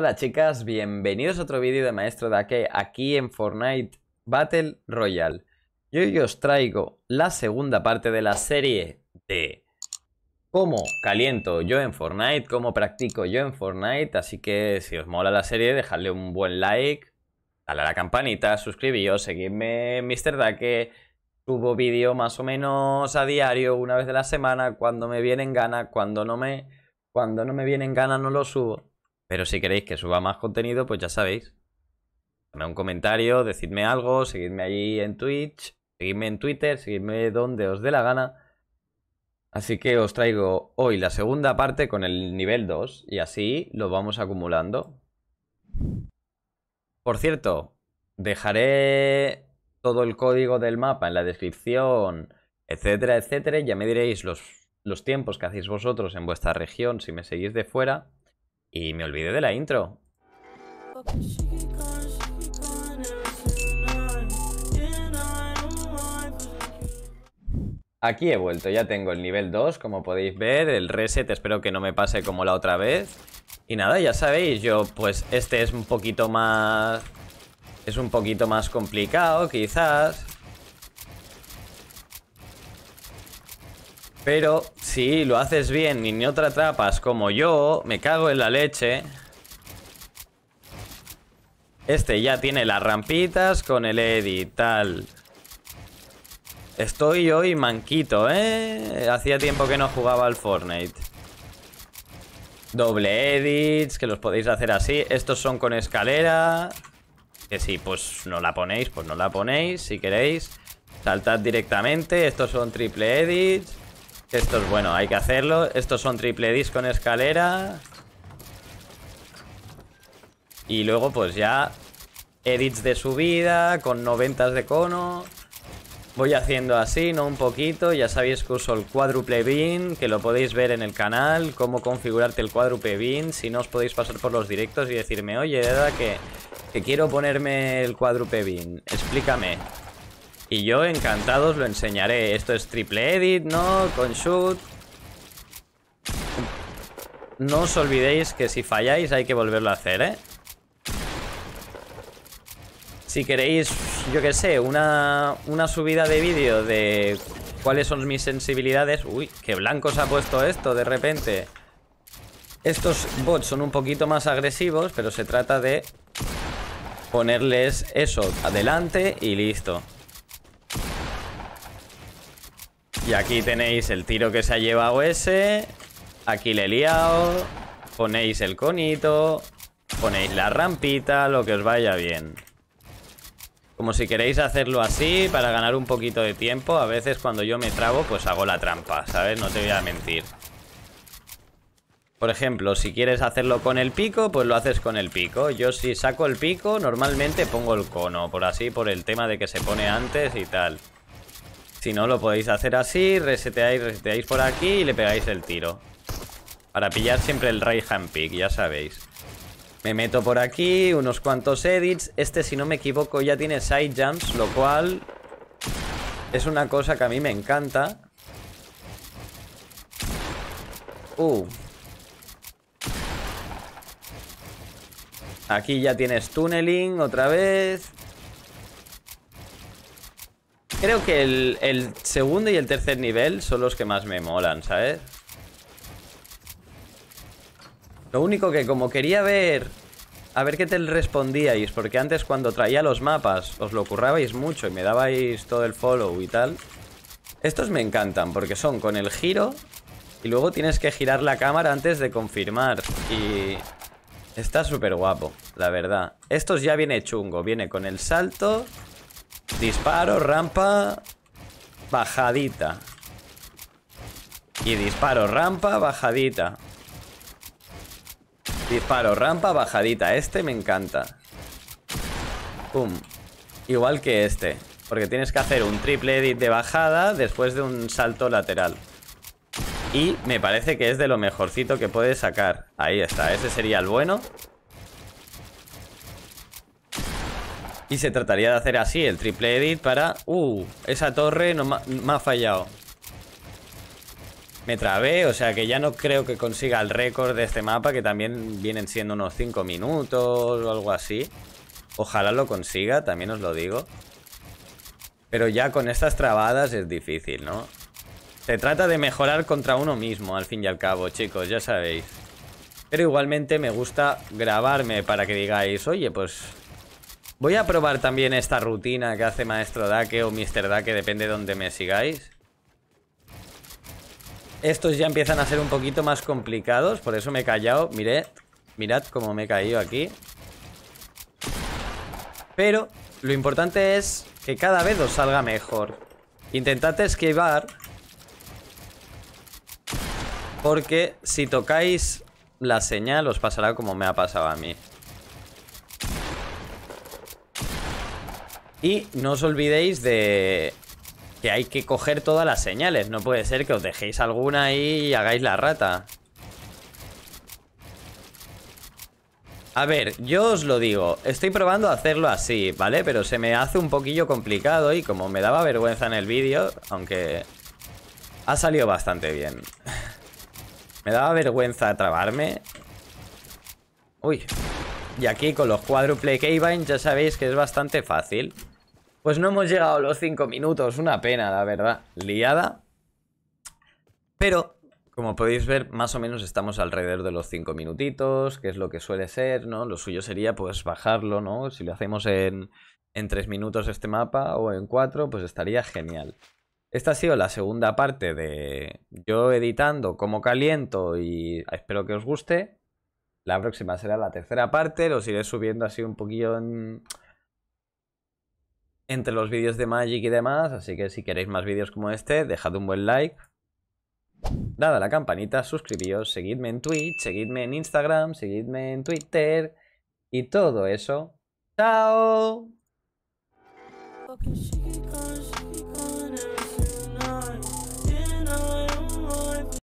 Hola chicas, bienvenidos a otro vídeo de Maestro Dake aquí en Fortnite Battle Royale. Yo hoy os traigo la segunda parte de la serie de cómo caliento yo en Fortnite, cómo practico yo en Fortnite, así que si os mola la serie dejadle un buen like, dale a la campanita, suscribíos, seguidme en Mr. Dake, subo vídeo más o menos a diario, una vez de la semana, cuando me vienen gana, cuando no me, cuando no me vienen gana no lo subo. Pero si queréis que suba más contenido, pues ya sabéis. dame un comentario, decidme algo, seguidme allí en Twitch, seguidme en Twitter, seguidme donde os dé la gana. Así que os traigo hoy la segunda parte con el nivel 2 y así lo vamos acumulando. Por cierto, dejaré todo el código del mapa en la descripción, etcétera, etcétera. Ya me diréis los tiempos que hacéis vosotros en vuestra región si me seguís de fuera. Y me olvidé de la intro. Aquí he vuelto, ya tengo el nivel 2, como podéis ver, el reset, espero que no me pase como la otra vez. Y nada, ya sabéis, yo pues este es un poquito más... Es un poquito más complicado, quizás. Pero si lo haces bien y no te atrapas como yo, me cago en la leche. Este ya tiene las rampitas con el y tal. Estoy hoy manquito, ¿eh? Hacía tiempo que no jugaba al Fortnite. Doble edits, que los podéis hacer así. Estos son con escalera. Que si pues no la ponéis, pues no la ponéis, si queréis. Saltad directamente. Estos son triple edits. Esto es bueno, hay que hacerlo. Estos son triple disco en escalera. Y luego pues ya edits de subida con noventas de cono. Voy haciendo así, ¿no? Un poquito. Ya sabéis que uso el cuádruple bin, que lo podéis ver en el canal, cómo configurarte el cuádruple bin. Si no, os podéis pasar por los directos y decirme, oye, verdad que, que quiero ponerme el cuádruple bin. Explícame. Y yo encantado os lo enseñaré. Esto es triple edit, ¿no? Con shoot. No os olvidéis que si falláis hay que volverlo a hacer, ¿eh? Si queréis, yo qué sé, una, subida de vídeo de cuáles son mis sensibilidades... Uy, qué blanco se ha puesto esto de repente. Estos bots son un poquito más agresivos, pero se trata de ponerles eso adelante y listo. Y aquí tenéis el tiro que se ha llevado ese. Aquí le he liado. Ponéis el conito. Ponéis la rampita, lo que os vaya bien. Como si queréis hacerlo así para ganar un poquito de tiempo. A veces cuando yo me trago, pues hago la trampa, ¿sabes? No te voy a mentir. Por ejemplo, si quieres hacerlo con el pico, pues lo haces con el pico. Yo si saco el pico, normalmente pongo el cono, por así, por el tema de que se pone antes y tal. Si no, lo podéis hacer así, reseteáis, reseteáis por aquí y le pegáis el tiro. Para pillar siempre el Ray Pick, ya sabéis. Me meto por aquí, unos cuantos edits. Este, si no me equivoco, ya tiene side jumps, lo cual es una cosa que a mí me encanta. Uh. Aquí ya tienes tunneling otra vez. Creo que el, segundo y el tercer nivel son los que más me molan, ¿sabes? Lo único que como quería ver a ver qué te respondíais, porque antes cuando traía los mapas os lo currabais mucho y me dabais todo el follow y tal. Estos me encantan porque son con el giro y luego tienes que girar la cámara antes de confirmar y está súper guapo, la verdad. Estos ya viene chungo, viene con el salto Disparo, rampa, bajadita. Y disparo, rampa, bajadita. Disparo, rampa, bajadita. Este me encanta. Pum. Igual que este. Porque tienes que hacer un triple edit de bajada después de un salto lateral. Y me parece que es de lo mejorcito que puedes sacar. Ahí está, ese sería el bueno. Y se trataría de hacer así, el triple edit para... Uh, esa torre no me ha fallado. Me trabé, o sea que ya no creo que consiga el récord de este mapa, que también vienen siendo unos 5 minutos o algo así. Ojalá lo consiga, también os lo digo. Pero ya con estas trabadas es difícil, ¿no? Se trata de mejorar contra uno mismo, al fin y al cabo, chicos, ya sabéis. Pero igualmente me gusta grabarme para que digáis, oye, pues Voy a probar también esta rutina que hace Maestro Dake o Mr. Dake, depende de donde me sigáis. Estos ya empiezan a ser un poquito más complicados, por eso me he callado. Mirad, mirad cómo me he caído aquí. Pero lo importante es que cada vez os salga mejor. Intentad esquivar. Porque si tocáis la señal os pasará como me ha pasado a mí. Y no os olvidéis de que hay que coger todas las señales. No puede ser que os dejéis alguna ahí y hagáis la rata. A ver, yo os lo digo, estoy probando a hacerlo así, ¿vale? Pero se me hace un poquillo complicado y como me daba vergüenza en el vídeo, aunque ha salido bastante bien. me daba vergüenza trabarme. Uy. Y aquí con los cuádruple k ya sabéis que es bastante fácil. Pues no hemos llegado a los 5 minutos, una pena, la verdad. Liada. Pero, como podéis ver, más o menos estamos alrededor de los 5 minutitos, que es lo que suele ser, ¿no? Lo suyo sería, pues, bajarlo, ¿no? Si lo hacemos en, en 3 minutos este mapa o en 4, pues estaría genial. Esta ha sido la segunda parte de yo editando como caliento y espero que os guste. La próxima será la tercera parte, los iré subiendo así un poquillo en entre los vídeos de Magic y demás, así que si queréis más vídeos como este, dejad un buen like. Dad a la campanita, suscribíos, seguidme en Twitch, seguidme en Instagram, seguidme en Twitter y todo eso. ¡Chao!